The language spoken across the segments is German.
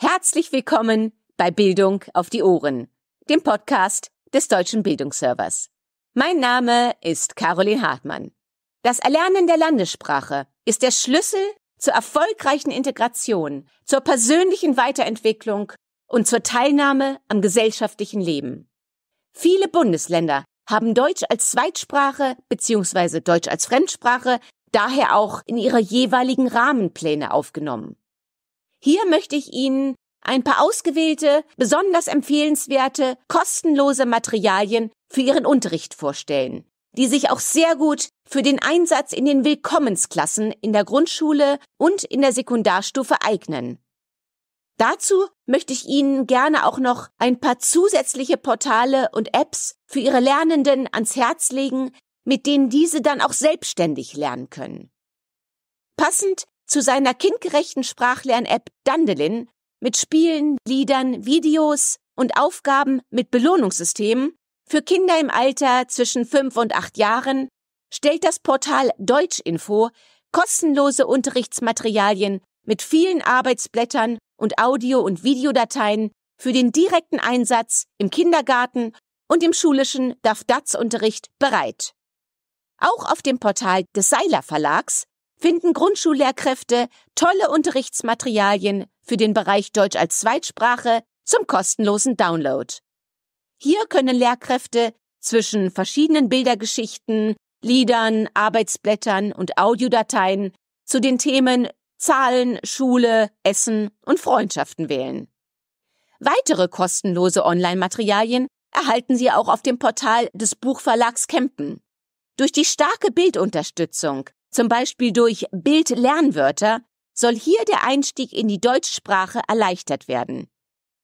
Herzlich willkommen bei Bildung auf die Ohren, dem Podcast des Deutschen Bildungsservers. Mein Name ist Caroline Hartmann. Das Erlernen der Landessprache ist der Schlüssel zur erfolgreichen Integration, zur persönlichen Weiterentwicklung und zur Teilnahme am gesellschaftlichen Leben. Viele Bundesländer haben Deutsch als Zweitsprache bzw. Deutsch als Fremdsprache daher auch in ihre jeweiligen Rahmenpläne aufgenommen. Hier möchte ich Ihnen ein paar ausgewählte, besonders empfehlenswerte, kostenlose Materialien für Ihren Unterricht vorstellen, die sich auch sehr gut für den Einsatz in den Willkommensklassen in der Grundschule und in der Sekundarstufe eignen. Dazu möchte ich Ihnen gerne auch noch ein paar zusätzliche Portale und Apps für Ihre Lernenden ans Herz legen, mit denen diese dann auch selbstständig lernen können. Passend zu seiner kindgerechten Sprachlern-App Dandelin mit Spielen, Liedern, Videos und Aufgaben mit Belohnungssystemen für Kinder im Alter zwischen fünf und acht Jahren stellt das Portal Deutschinfo kostenlose Unterrichtsmaterialien mit vielen Arbeitsblättern und Audio- und Videodateien für den direkten Einsatz im Kindergarten und im schulischen DAF-DATS-Unterricht bereit. Auch auf dem Portal des Seiler Verlags finden Grundschullehrkräfte tolle Unterrichtsmaterialien für den Bereich Deutsch als Zweitsprache zum kostenlosen Download. Hier können Lehrkräfte zwischen verschiedenen Bildergeschichten, Liedern, Arbeitsblättern und Audiodateien zu den Themen Zahlen, Schule, Essen und Freundschaften wählen. Weitere kostenlose Online-Materialien erhalten Sie auch auf dem Portal des Buchverlags Kempen. Durch die starke Bildunterstützung zum Beispiel durch Bild-Lernwörter, soll hier der Einstieg in die Deutschsprache erleichtert werden.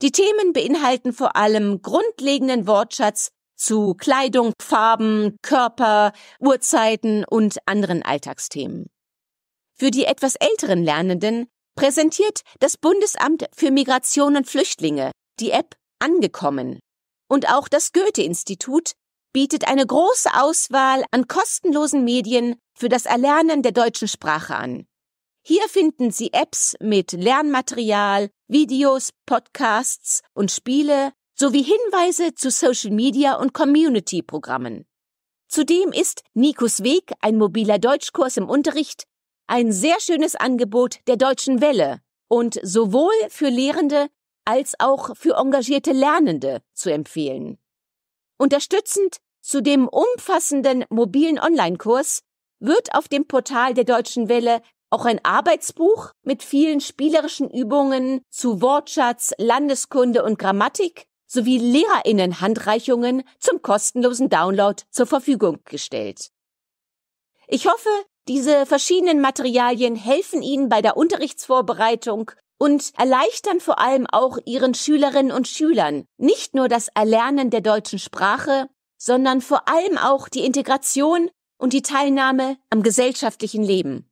Die Themen beinhalten vor allem grundlegenden Wortschatz zu Kleidung, Farben, Körper, Uhrzeiten und anderen Alltagsthemen. Für die etwas älteren Lernenden präsentiert das Bundesamt für Migration und Flüchtlinge die App Angekommen. Und auch das Goethe-Institut bietet eine große Auswahl an kostenlosen Medien für das Erlernen der deutschen Sprache an. Hier finden Sie Apps mit Lernmaterial, Videos, Podcasts und Spiele sowie Hinweise zu Social Media und Community Programmen. Zudem ist Nikos Weg, ein mobiler Deutschkurs im Unterricht, ein sehr schönes Angebot der Deutschen Welle und sowohl für Lehrende als auch für engagierte Lernende zu empfehlen. Unterstützend zu dem umfassenden mobilen Online-Kurs wird auf dem Portal der Deutschen Welle auch ein Arbeitsbuch mit vielen spielerischen Übungen zu Wortschatz, Landeskunde und Grammatik sowie Lehrerinnen zum kostenlosen Download zur Verfügung gestellt. Ich hoffe, diese verschiedenen Materialien helfen Ihnen bei der Unterrichtsvorbereitung und erleichtern vor allem auch Ihren Schülerinnen und Schülern nicht nur das Erlernen der deutschen Sprache, sondern vor allem auch die Integration und die Teilnahme am gesellschaftlichen Leben.